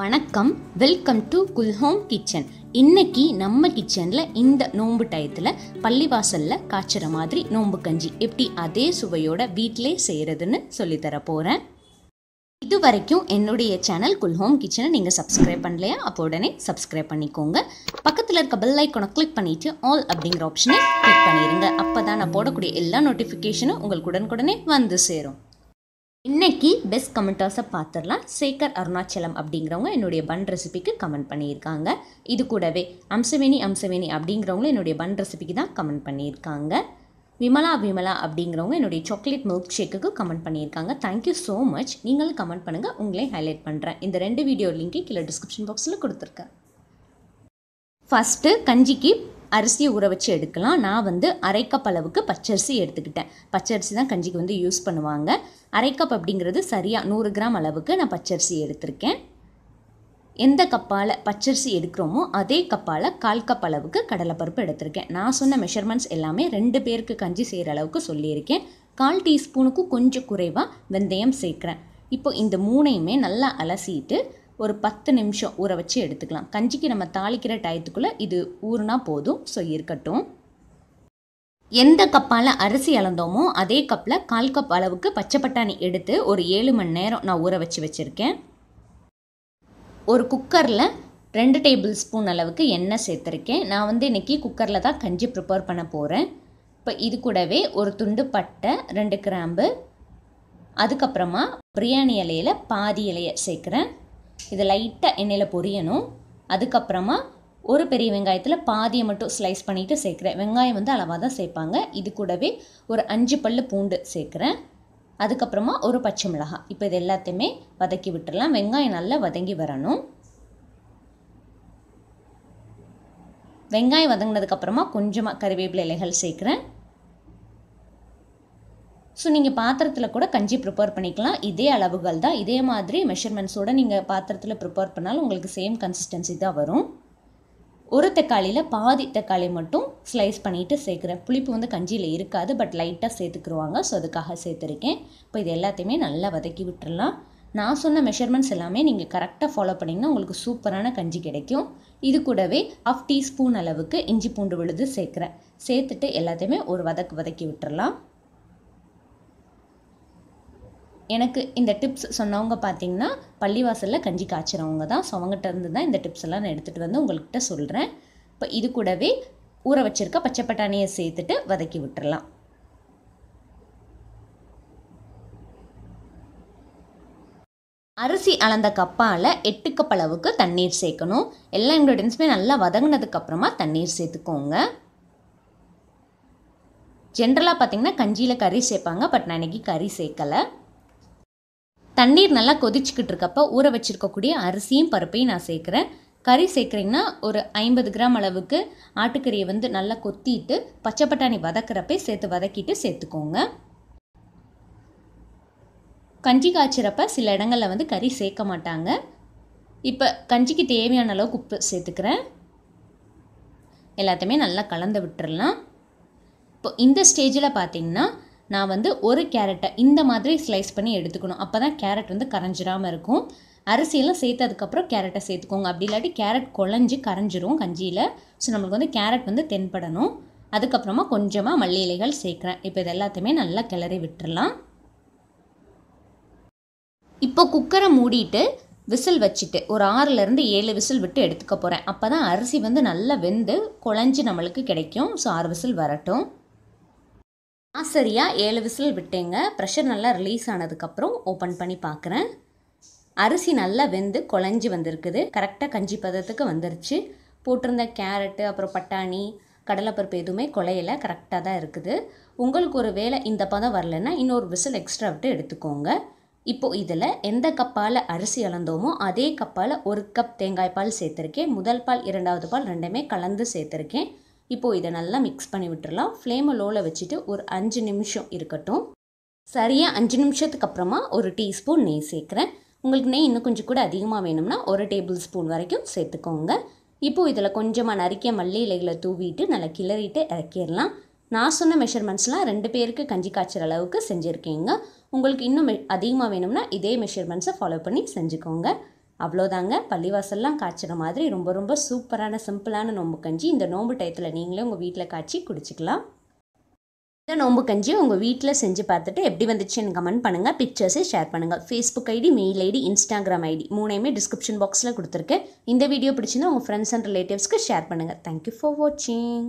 வணக்கம் welcome to குல்ஹோம் kitchen இன்னைக்கு நம்ம கிச்சனில் இந்த நோம்பு டயத்தில் பள்ளிவாசலில் காய்ச்சுற மாதிரி நோம்பு கஞ்சி எப்படி அதே சுவையோட வீட்டிலே செய்கிறதுன்னு சொல்லித்தர போகிறேன் இது வரைக்கும் என்னுடைய சேனல் குல்ஹோம் கிச்சனை நீங்கள் சப்ஸ்கிரைப் பண்ணலையா அப்போ உடனே சப்ஸ்கிரைப் பண்ணிக்கோங்க பக்கத்தில் இருக்க பெல் ஐக்கனை கிளிக் பண்ணிவிட்டு ஆல் அப்படிங்கிற ஆப்ஷனை கிளிக் பண்ணிடுங்க அப்போ தான் நான் போடக்கூடிய எல்லா நோட்டிஃபிகேஷனும் உங்களுக்கு உடனுக்குடனே வந்து சேரும் இன்னைக்கு பெஸ்ட் கமெண்டர்ஸை பார்த்துடலாம் சேகர் அருணாச்சலம் அப்படிங்கிறவங்க என்னுடைய பன் ரெசிபிக்கு கமெண்ட் பண்ணியிருக்காங்க இது கூடவே அம்சவேணி அம்சவேணி அப்படிங்கிறவங்களும் என்னுடைய பன் ரெசிபிக்கு தான் கமெண்ட் பண்ணியிருக்காங்க விமலா விமலா அப்படிங்கிறவங்க என்னுடைய சாக்லேட் மில்க் ஷேக்குக்கு கமெண்ட் பண்ணியிருக்காங்க தேங்க்யூ ஸோ மச் நீங்களும் கமெண்ட் பண்ணுங்கள் உங்களே ஹைலைட் பண்ணுறேன் இந்த ரெண்டு வீடியோ லிங்க்கு கீழே டிஸ்கிரிப்ஷன் பாக்ஸில் கொடுத்துருக்கேன் ஃபஸ்ட்டு கஞ்சிக்கு அரிசியை ஊற வச்சு எடுக்கலாம் நான் வந்து அரைக்கப் அளவுக்கு பச்சரிசி எடுத்துக்கிட்டேன் பச்சரிசி தான் கஞ்சிக்கு வந்து யூஸ் பண்ணுவாங்க அரைக்கப் அப்படிங்கிறது சரியாக நூறு கிராம் அளவுக்கு நான் பச்சரிசி எடுத்திருக்கேன் எந்த கப்பால் பச்சரிசி எடுக்கிறோமோ அதே கப்பால் கால் கப் அளவுக்கு கடலைப்பருப்பு எடுத்திருக்கேன் நான் சொன்ன மெஷர்மெண்ட்ஸ் எல்லாமே ரெண்டு பேருக்கு கஞ்சி செய்கிற அளவுக்கு சொல்லியிருக்கேன் கால் டீஸ்பூனுக்கும் கொஞ்சம் குறைவாக வெந்தயம் சேர்க்குறேன் இப்போ இந்த மூணையுமே நல்லா அலசிட்டு ஒரு பத்து நிமிஷம் ஊற வச்சு எடுத்துக்கலாம் கஞ்சிக்கு நம்ம தாளிக்கிற டயத்துக்குள்ளே இது ஊறுனா போதும் ஸோ இருக்கட்டும் எந்த கப்பால் அரிசி அளந்தோமோ அதே கப்பில் கால் கப் அளவுக்கு பச்சை பட்டாணி எடுத்து ஒரு ஏழு மணி நேரம் நான் ஊற வச்சு வச்சுருக்கேன் ஒரு குக்கரில் ரெண்டு டேபிள் ஸ்பூன் அளவுக்கு எண்ணெய் சேர்த்துருக்கேன் நான் வந்து இன்றைக்கி குக்கரில் தான் கஞ்சி ப்ரிப்பேர் பண்ண போகிறேன் இப்போ இது கூடவே ஒரு துண்டு பட்டை ரெண்டு கிராம்பு அதுக்கப்புறமா பிரியாணி இலையில் பாதி இலையை சேர்க்குறேன் இது லைட்டாக எண்ணெயில் பொரியணும் அதுக்கப்புறமா ஒரு பெரிய வெங்காயத்தில் பாதியை மட்டும் ஸ்லைஸ் பண்ணிவிட்டு சேர்க்குறேன் வெங்காயம் வந்து அளவாக தான் சேர்ப்பாங்க இது கூடவே ஒரு அஞ்சு பல் பூண்டு சேர்க்குறேன் அதுக்கப்புறமா ஒரு பச்சை மிளகாய் இப்போ இது எல்லாத்தையுமே வதக்கி விட்டுடலாம் வெங்காயம் நல்லா வதங்கி வரணும் வெங்காயம் வதங்கினதுக்கப்புறமா கொஞ்சமாக கருவேப்பிலை இலைகள் சேர்க்குறேன் ஸோ நீங்கள் பாத்திரத்தில் கூட கஞ்சி ப்ரிப்பேர் பண்ணிக்கலாம் இதே அளவுகள் தான் இதே மாதிரி மெஷர்மெண்ட்ஸோடு நீங்கள் பாத்திரத்தில் ப்ரிப்பேர் பண்ணாலும் உங்களுக்கு சேம் கன்சிஸ்டன்சி தான் வரும் ஒரு தக்காளியில் பாதி தக்காளி மட்டும் ஸ்லைஸ் பண்ணிவிட்டு சேர்க்குறேன் புளிப்பு வந்து கஞ்சியில் இருக்காது பட் லைட்டாக சேர்த்துக்குருவாங்க ஸோ அதுக்காக சேர்த்துருக்கேன் இப்போ இது எல்லாத்தையுமே நல்லா வதக்கி விட்டுறலாம் நான் சொன்ன மெஷர்மெண்ட்ஸ் எல்லாமே நீங்கள் கரெக்டாக ஃபாலோ பண்ணிங்கன்னா உங்களுக்கு சூப்பரான கஞ்சி கிடைக்கும் இது கூடவே ஆஃப் டீஸ்பூன் அளவுக்கு இஞ்சி பூண்டு விழுது சேர்க்குறேன் சேர்த்துட்டு எல்லாத்தையுமே ஒரு வதக்கு வதக்கி விட்டுறலாம் எனக்கு இந்த டிப்ஸ் சொன்னவங்க பார்த்தீங்கன்னா பள்ளிவாசலில் கஞ்சி காய்ச்சிறவங்க தான் ஸோ அவங்ககிட்ட இருந்து தான் இந்த டிப்ஸ் எல்லாம் நான் எடுத்துகிட்டு வந்து உங்கள்கிட்ட சொல்கிறேன் இப்போ இது கூடவே ஊற வச்சுருக்க பச்சை பட்டாணியை சேர்த்துட்டு வதக்கி விட்டுறலாம் அரிசி அளந்த கப்பால் எட்டு கப் அளவுக்கு தண்ணீர் சேர்க்கணும் எல்லா இன்க்ரீடியன்ஸுமே நல்லா வதங்கினதுக்கப்புறமா தண்ணீர் சேர்த்துக்கோங்க ஜென்ரலாக பார்த்திங்கன்னா கஞ்சியில் கறி சேர்ப்பாங்க பட் நான் இன்றைக்கி கறி சேர்க்கலை தண்ணீர் நல்லா கொதிச்சுக்கிட்டு இருக்கப்ப ஊற வச்சுருக்கக்கூடிய அரிசியும் பருப்பையும் நான் சேர்க்குறேன் கறி சேர்க்குறீங்கன்னா ஒரு ஐம்பது கிராம் அளவுக்கு ஆட்டுக்கறியை வந்து நல்லா கொத்திட்டு பச்சை பட்டாணி வதக்கிறப்பே சேர்த்து வதக்கிட்டு சேர்த்துக்கோங்க கஞ்சி காய்ச்சிறப்ப சில இடங்களில் வந்து கறி சேர்க்க மாட்டாங்க இப்போ கஞ்சிக்கு தேவையான அளவுக்கு உப்பு சேர்த்துக்கிறேன் எல்லாத்தையுமே நல்லா கலந்து விட்டுடலாம் இப்போ இந்த ஸ்டேஜில் பார்த்திங்கன்னா நான் வந்து ஒரு கேரட்டை இந்த மாதிரி ஸ்லைஸ் பண்ணி எடுத்துக்கணும் அப்போ தான் கேரட் வந்து கரைஞ்சிடாமல் இருக்கும் அரிசியெல்லாம் சேர்த்ததுக்கப்புறம் கேரட்டை சேர்த்துக்கோங்க அப்படி இல்லாட்டி கேரட் குழஞ்சி கரைஞ்சிரும் கஞ்சியில் ஸோ நம்மளுக்கு வந்து கேரட் வந்து தென்படணும் அதுக்கப்புறமா கொஞ்சமாக மல்லி இலைகள் சேர்க்குறேன் இப்போ இது எல்லாத்தையுமே நல்லா கிளறி விட்டுறலாம் இப்போ குக்கரை மூடிட்டு விசில் வச்சுட்டு ஒரு ஆறுலேருந்து ஏழு விசில் விட்டு எடுத்துக்க போகிறேன் அப்போ தான் அரிசி வந்து நல்லா வெந்து குழஞ்சி நம்மளுக்கு கிடைக்கும் ஸோ ஆறு விசில் வரட்டும் ஆசரியாக ஏழு விசில் விட்டேங்க ப்ரெஷர் நல்லா ரிலீஸ் ஆனதுக்கப்புறம் ஓப்பன் பண்ணி பார்க்குறேன் அரிசி நல்லா வெந்து குழஞ்சி வந்திருக்குது கரெக்டாக கஞ்சி பதத்துக்கு வந்துருச்சு போட்டிருந்த கேரட்டு அப்புறம் பட்டாணி கடலைப்பருப்பு எதுவுமே குழையில கரெக்டாக தான் இருக்குது உங்களுக்கு ஒரு வேளை இந்த பதம் வரலைன்னா இன்னொரு விசில் எக்ஸ்ட்ரா விட்டு எடுத்துக்கோங்க இப்போது இதில் எந்த கப்பால் அரிசி அளந்தோமோ அதே கப்பால் ஒரு கப் தேங்காய் பால் சேர்த்துருக்கேன் முதல் பால் இரண்டாவது பால் ரெண்டுமே கலந்து சேர்த்துருக்கேன் இப்போது இதை நல்லா மிக்ஸ் பண்ணி விட்டுறலாம் ஃப்ளேமை லோவில் வச்சுட்டு ஒரு அஞ்சு நிமிஷம் இருக்கட்டும் சரியாக அஞ்சு நிமிஷத்துக்கு அப்புறமா ஒரு டீஸ்பூன் நெய் சேர்க்குறேன் உங்களுக்கு நெய் இன்னும் கொஞ்சம் கூட அதிகமாக வேணும்னா ஒரு டேபிள் ஸ்பூன் வரைக்கும் சேர்த்துக்கோங்க இப்போது இதில் கொஞ்சமாக நறுக்கிய மல்லி இலைகளை தூவிட்டு நல்லா கிளறிட்டு இறக்கிடலாம் நான் சொன்ன மெஷர்மெண்ட்ஸ்லாம் ரெண்டு பேருக்கு கஞ்சி காய்ச்சல் அளவுக்கு செஞ்சுருக்கீங்க உங்களுக்கு இன்னும் அதிகமாக வேணும்னா இதே மெஷர்மெண்ட்ஸை ஃபாலோ பண்ணி செஞ்சுக்கோங்க அவ்வளோதாங்க பள்ளிவாசல்லாம் காய்ச்சுற மாதிரி ரொம்ப ரொம்ப சூப்பரான சிம்பிளான நோம்பு கஞ்சி இந்த நோம்பு டயத்தில் நீங்களே உங்கள் வீட்டில் காய்ச்சி குடிச்சிக்கலாம் இந்த நோம்பு கஞ்சி உங்கள் வீட்டில் செஞ்சு பார்த்துட்டு எப்படி வந்துச்சுன்னு கமெண்ட் பண்ணுங்கள் பிக்சர்ஸே ஷேர் பண்ணுங்கள் Facebook ID mail ID Instagram ID மூணையுமே டிஸ்கிரிப்ஷன் பாக்ஸில் கொடுத்துருக்கேன் இந்த வீடியோ பிடிச்சின்னா உங்கள் ஃப்ரெண்ட்ஸ் அண்ட் ரிலேட்டிவ்ஸ்க்கு ஷேர் பண்ணுங்கள் தேங்க்யூ ஃபார் வாட்சிங்